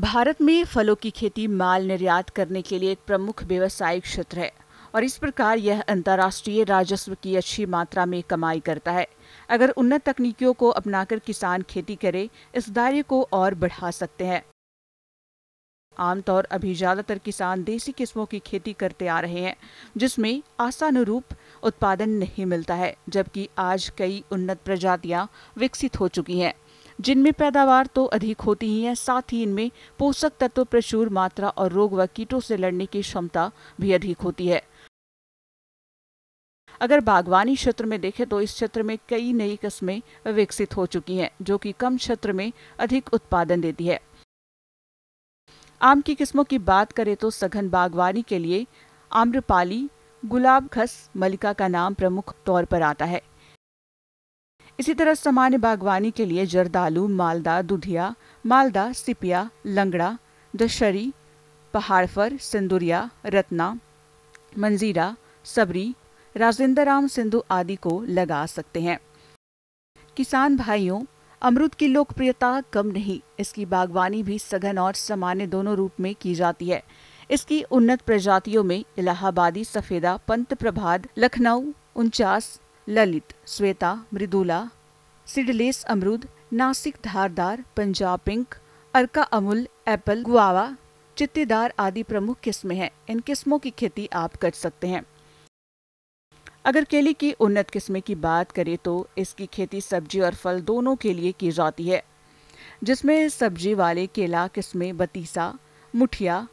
भारत में फलों की खेती माल निर्यात करने के लिए एक प्रमुख व्यवसायिक क्षेत्र है और इस प्रकार यह अंतर्राष्ट्रीय राजस्व की अच्छी मात्रा में कमाई करता है अगर उन्नत तकनीकियों को अपनाकर किसान खेती करे इस दायरे को और बढ़ा सकते हैं आमतौर अभी ज़्यादातर किसान देसी किस्मों की खेती करते आ रहे हैं जिसमें आसानुरूप उत्पादन नहीं मिलता है जबकि आज कई उन्नत प्रजातियां विकसित हो चुकी हैं जिनमें पैदावार तो अधिक होती ही है साथ ही इनमें पोषक तत्व प्रचुर मात्रा और रोग व कीटों से लड़ने की क्षमता भी अधिक होती है अगर बागवानी क्षेत्र में देखें तो इस क्षेत्र में कई नई किस्में विकसित हो चुकी हैं जो कि कम क्षेत्र में अधिक उत्पादन देती है आम की किस्मों की बात करें तो सघन बागवानी के लिए आम्रपाली गुलाब खस मलिका का नाम प्रमुख तौर पर आता है इसी तरह सामान्य बागवानी के लिए जरदालू मालदा दुधिया मालदा सिपिया लंगड़ा दशरी पहाड़फर सिंदुरिया रत्ना मंजीरा सबरी राजेंद्र सिंधु आदि को लगा सकते हैं किसान भाइयों अमरुद की लोकप्रियता कम नहीं इसकी बागवानी भी सघन और सामान्य दोनों रूप में की जाती है इसकी उन्नत प्रजातियों में इलाहाबादी सफेदा पंत प्रभाद लखनऊ उनचास ललित श्वेता मृदुला सिडलेस अमरुद नासिक धारदार Punjab pink Arka Amul apple guava चित्तीदार आदि प्रमुख किस्में हैं इन किस्मों की खेती आप कर सकते हैं अगर केले की उन्नत किस्में की बात करें तो इसकी खेती सब्जी और फल दोनों के लिए की जाती है जिसमें सब्जी वाले केला किस्में बतीसा मुठिया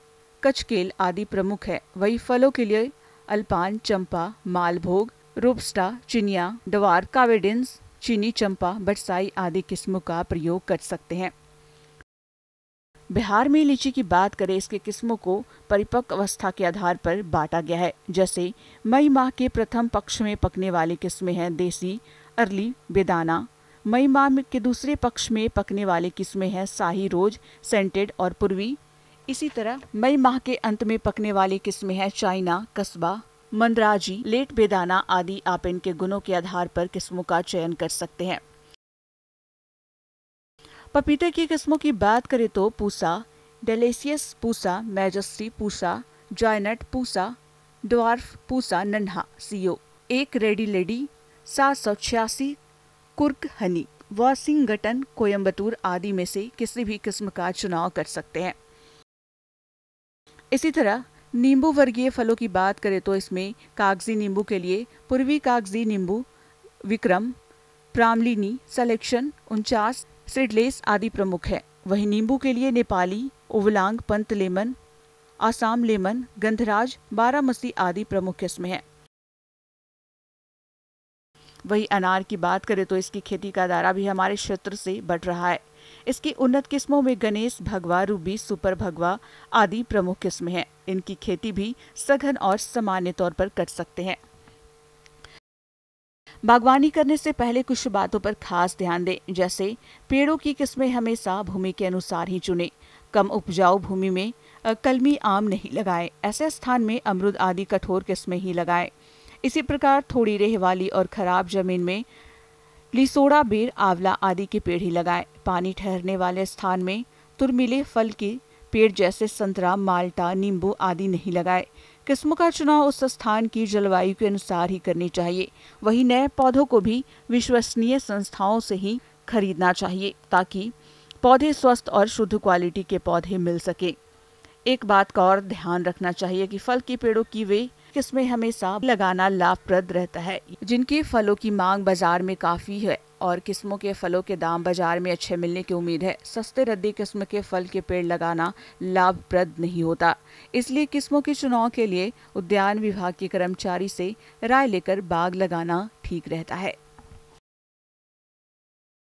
कचकेल आदि प्रमुख है वही फलों के लिए अल्पान चंपा मालभोग रूपस्टा चिनिया डवार कावेडिन्स चीनी चंपा बटसाई आदि किस्मों का प्रयोग कर सकते हैं बिहार में लीची की बात करें इसके किस्मों को परिपक्व अवस्था के आधार पर बांटा गया है जैसे मई माह के प्रथम पक्ष में पकने वाली किस्में हैं देसी अर्ली बेदाना मई माह के दूसरे पक्ष में पकने वाली किस्में हैं शाही रोज सेंटेड और पूर्वी इसी तरह मई माह के अंत में पकने वाली किस्में हैं चाइना कस्बा मंदराजी लेट बेदाना आदि आप इनके गुणों के आधार पर किस्मों का चयन कर सकते हैं पपीते की किस्मों की बात करें तो Pusa delicious Pusa majesty Pusa giant Pusa dwarf Pusa नन्हा सीओ एक रेडी लेडी सात सौ छियासी कुर्क हनी वासिंगटन कोयम्बतूर आदि में से किसी भी किस्म का चुनाव कर सकते हैं इसी तरह नींबू वर्गीय फलों की बात करें तो इसमें कागजी नींबू के लिए पूर्वी कागजी नींबू विक्रम प्रामलिनी सलेक्शन उनचास सिडलेस आदि प्रमुख है वहीं नींबू के लिए Nepali oblong Pant lemon Assam lemon Gandharaj Baramasi आदि प्रमुख किस्में हैं वहीं अनार की बात करें तो इसकी खेती का दायरा भी हमारे क्षेत्र से बढ़ रहा है इसकी उन्नत किस्मों में गणेश भगवा रूबी सुपर भगवा आदि प्रमुख किस्में हैं इनकी खेती भी सघन और सामान्य तौर पर कर सकते हैं बागवानी करने से पहले कुछ बातों पर खास ध्यान दें जैसे पेड़ों की किस्में हमेशा भूमि के अनुसार ही चुनें कम उपजाऊ भूमि में कलमी आम नहीं लगाएं ऐसे स्थान में अमरुद आदि कठोर किस्में ही लगाएं इसी प्रकार थोड़ी रेह वाली और खराब जमीन में लिसोड़ा बेर आंवला आदि के पेड़ ही लगाएं पानी ठहरने वाले स्थान में तुरमिले फल की पेड़ जैसे संतरा माल्टा नींबू आदि नहीं लगाए किस्मों का चुनाव उस स्थान की जलवायु के अनुसार ही करनी चाहिए वही नए पौधों को भी विश्वसनीय संस्थाओं से ही खरीदना चाहिए ताकि पौधे स्वस्थ और शुद्ध क्वालिटी के पौधे मिल सके एक बात का और ध्यान रखना चाहिए कि फल के पेड़ों की वे किस्में हमेशा लगाना लाभप्रद रहता है जिनके फलों की मांग बाजार में काफी है और किस्मों के फलों के दाम बाजार में अच्छे मिलने की उम्मीद है सस्ते रद्दी किस्म के फल के पेड़ लगाना लाभप्रद नहीं होता इसलिए किस्मों के चुनाव के लिए उद्यान विभाग के कर्मचारी से राय लेकर बाग लगाना ठीक रहता है